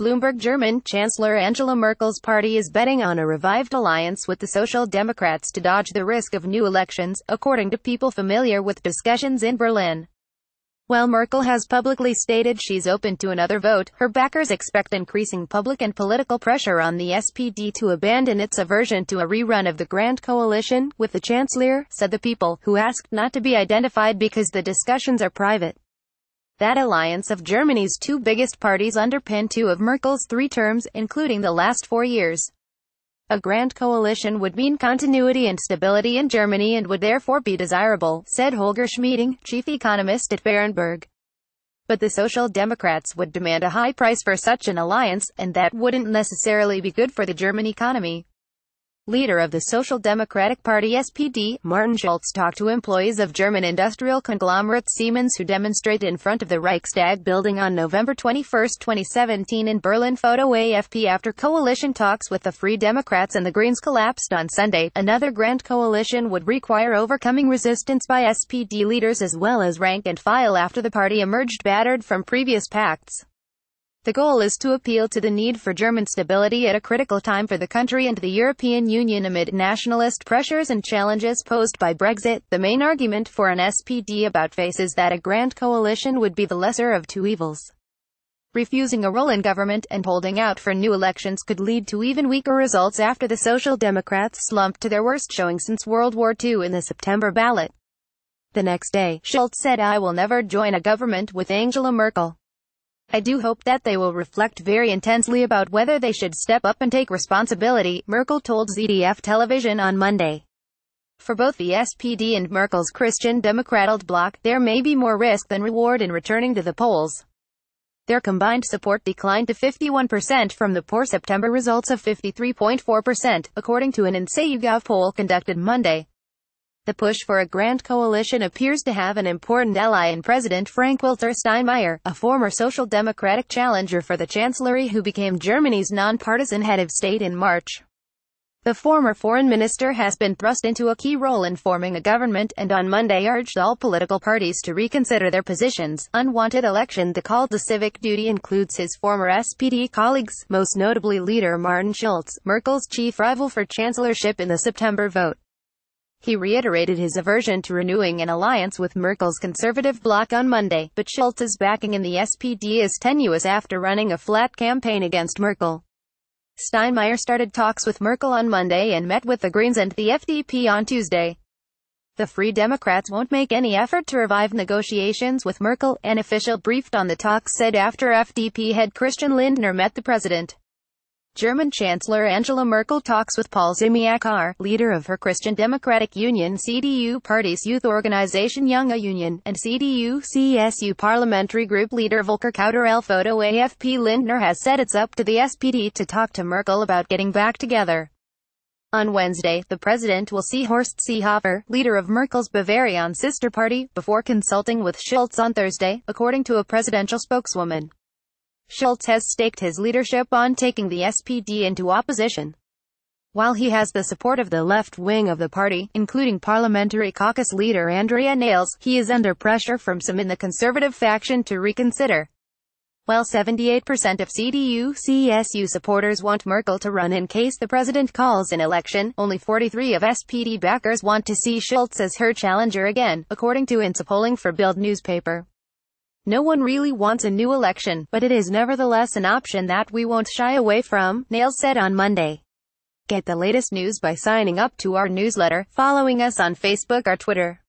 Bloomberg German Chancellor Angela Merkel's party is betting on a revived alliance with the Social Democrats to dodge the risk of new elections, according to people familiar with discussions in Berlin. While Merkel has publicly stated she's open to another vote, her backers expect increasing public and political pressure on the SPD to abandon its aversion to a rerun of the Grand Coalition, with the Chancellor, said the people, who asked not to be identified because the discussions are private. That alliance of Germany's two biggest parties underpinned two of Merkel's three terms, including the last four years. A grand coalition would mean continuity and stability in Germany and would therefore be desirable, said Holger Schmieding, chief economist at Berenberg. But the Social Democrats would demand a high price for such an alliance, and that wouldn't necessarily be good for the German economy leader of the Social Democratic Party SPD, Martin Schulz talked to employees of German industrial conglomerate Siemens who demonstrate in front of the Reichstag building on November 21, 2017 in Berlin photo AFP after coalition talks with the Free Democrats and the Greens collapsed on Sunday. Another grand coalition would require overcoming resistance by SPD leaders as well as rank and file after the party emerged battered from previous pacts. The goal is to appeal to the need for German stability at a critical time for the country and the European Union amid nationalist pressures and challenges posed by Brexit. The main argument for an SPD about-face is that a grand coalition would be the lesser of two evils. Refusing a role in government and holding out for new elections could lead to even weaker results after the Social Democrats slumped to their worst showing since World War II in the September ballot. The next day, Schultz said I will never join a government with Angela Merkel. I do hope that they will reflect very intensely about whether they should step up and take responsibility, Merkel told ZDF television on Monday. For both the SPD and Merkel's Christian Democrat bloc, there may be more risk than reward in returning to the polls. Their combined support declined to 51% from the poor September results of 53.4%, according to an Insayugov poll conducted Monday. The push for a grand coalition appears to have an important ally in President Frank-Walter Steinmeier, a former Social Democratic challenger for the chancellery who became Germany's non-partisan head of state in March. The former foreign minister has been thrust into a key role in forming a government and on Monday urged all political parties to reconsider their positions. Unwanted election The call to civic duty includes his former SPD colleagues, most notably leader Martin Schulz, Merkel's chief rival for chancellorship in the September vote. He reiterated his aversion to renewing an alliance with Merkel's conservative bloc on Monday, but Schultz's backing in the SPD is tenuous after running a flat campaign against Merkel. Steinmeier started talks with Merkel on Monday and met with the Greens and the FDP on Tuesday. The Free Democrats won't make any effort to revive negotiations with Merkel, an official briefed on the talks said after FDP head Christian Lindner met the president. German Chancellor Angela Merkel talks with Paul Ziemiak leader of her Christian Democratic Union CDU party's youth organization Young Union, and CDU-CSU parliamentary group leader Volker Kauderel Photo AFP Lindner has said it's up to the SPD to talk to Merkel about getting back together. On Wednesday, the president will see Horst Seehofer, leader of Merkel's Bavarian sister party, before consulting with Schulz on Thursday, according to a presidential spokeswoman. Schultz has staked his leadership on taking the SPD into opposition. While he has the support of the left wing of the party, including parliamentary caucus leader Andrea Nails, he is under pressure from some in the conservative faction to reconsider. While 78% of CDU-CSU supporters want Merkel to run in case the president calls an election, only 43 of SPD backers want to see Schultz as her challenger again, according to INSA polling for Bild newspaper. No one really wants a new election, but it is nevertheless an option that we won't shy away from, Nails said on Monday. Get the latest news by signing up to our newsletter, following us on Facebook or Twitter,